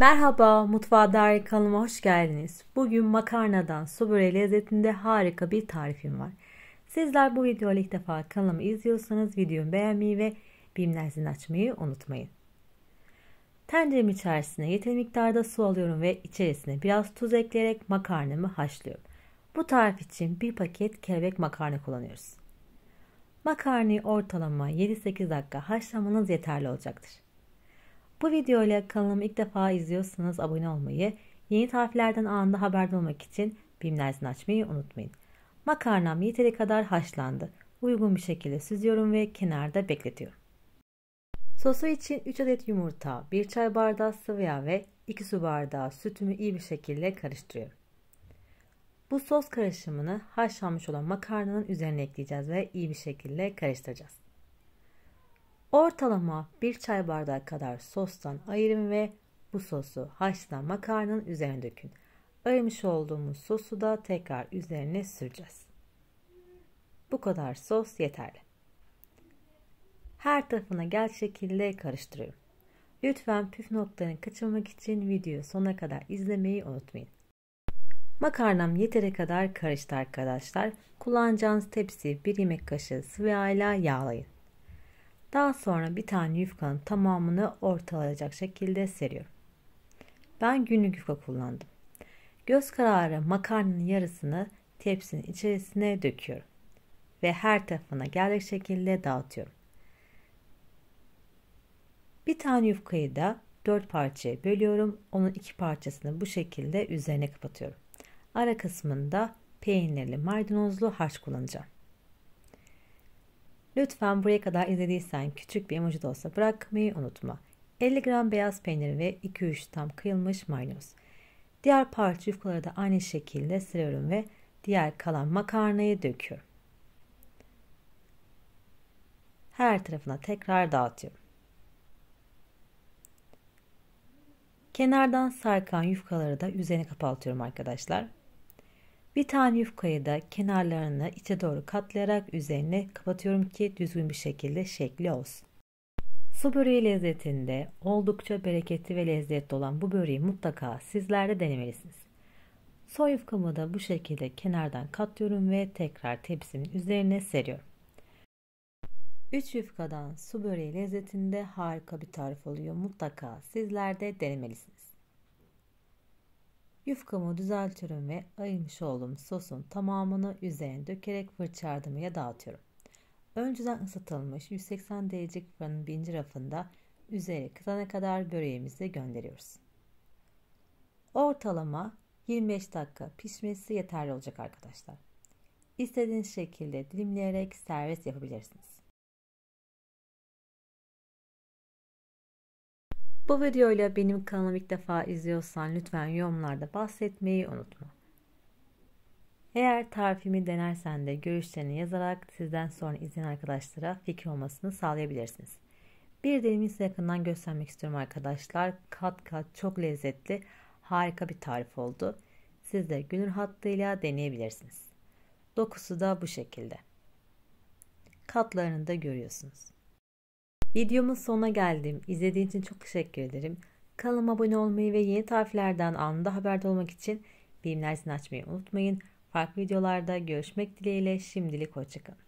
Merhaba, Mutfağa Dair kanalıma hoş geldiniz. Bugün makarnadan su böreği lezzetinde harika bir tarifim var. Sizler bu videoyla ilk defa kanalımı izliyorsanız videomu beğenmeyi ve bilimler açmayı unutmayın. Tenceremin içerisine yeteri miktarda su alıyorum ve içerisine biraz tuz ekleyerek makarnamı haşlıyorum. Bu tarif için bir paket kelebek makarna kullanıyoruz. Makarnayı ortalama 7-8 dakika haşlamanız yeterli olacaktır. Bu video ile kanalımı ilk defa izliyorsanız abone olmayı, yeni tariflerden anında haberdar olmak için bilimlerini açmayı unutmayın. Makarnam yeteri kadar haşlandı. Uygun bir şekilde süzüyorum ve kenarda bekletiyorum. Sosu için 3 adet yumurta, 1 çay bardağı sıvı yağ ve 2 su bardağı sütümü iyi bir şekilde karıştırıyorum. Bu sos karışımını haşlanmış olan makarnanın üzerine ekleyeceğiz ve iyi bir şekilde karıştıracağız. Ortalama bir çay bardağı kadar sostan ayırın ve bu sosu haşlanan makarnanın üzerine dökün. Ayırmış olduğumuz sosu da tekrar üzerine süreceğiz. Bu kadar sos yeterli. Her tarafına gel şekilde karıştırıyorum. Lütfen püf noktalarını kaçırmak için videoyu sona kadar izlemeyi unutmayın. Makarnam yeteri kadar karıştı arkadaşlar. Kullanacağınız tepsi 1 yemek kaşığı sıvı yağ ile yağlayın. Daha sonra bir tane yufkanın tamamını ortalayacak şekilde seriyorum. Ben günlük yufka kullandım. Göz kararı makarnanın yarısını tepsinin içerisine döküyorum ve her tarafına gelecek şekilde dağıtıyorum. Bir tane yufkayı da dört parçaya bölüyorum. Onun iki parçasını bu şekilde üzerine kapatıyorum. Ara kısmında peynirli maydanozlu harç kullanacağım. Lütfen buraya kadar izlediysen küçük bir emoji de olsa bırakmayı unutma. 50 gram beyaz peynir ve 2-3 tam kıyılmış maydanoz. Diğer parça yufkaları da aynı şekilde sırıyorum ve diğer kalan makarnayı döküyorum. Her tarafına tekrar dağıtıyorum. Kenardan sarkan yufkaları da üzerine kapatıyorum arkadaşlar. Bir tane yufkayı da kenarlarını içe doğru katlayarak üzerine kapatıyorum ki düzgün bir şekilde şekli olsun. Su böreği lezzetinde oldukça bereketli ve lezzetli olan bu böreği mutlaka sizler de denemelisiniz. Soy yufkamı da bu şekilde kenardan katlıyorum ve tekrar tepsimin üzerine seriyorum. 3 yufkadan su böreği lezzetinde harika bir tarif oluyor. Mutlaka sizler de denemelisiniz. Yufkamı düzeltiyorum ve ayırmış olduğum sosun tamamını üzerine dökerek fırça yardımıyla dağıtıyorum. Önceden ısıtılmış 180 derecelik fırının birinci rafında üzeri kızana kadar böreğimizi gönderiyoruz. Ortalama 25 dakika pişmesi yeterli olacak arkadaşlar. İstediğiniz şekilde dilimleyerek servis yapabilirsiniz. Bu videoyla benim kanalımı ilk defa izliyorsan lütfen yorumlarda bahsetmeyi unutma. Eğer tarifimi denersen de görüşlerini yazarak sizden sonra izleyen arkadaşlara fikir olmasını sağlayabilirsiniz. Bir dilimi size yakından göstermek istiyorum arkadaşlar. Kat kat çok lezzetli harika bir tarif oldu. Siz de gönül hattıyla deneyebilirsiniz. Dokusu da bu şekilde. Katlarını da görüyorsunuz. Videomun sonuna geldim. İzlediğiniz için çok teşekkür ederim. Kanalıma abone olmayı ve yeni tariflerden anında haberdar olmak için bilimler açmayı unutmayın. Farklı videolarda görüşmek dileğiyle şimdilik hoşçakalın.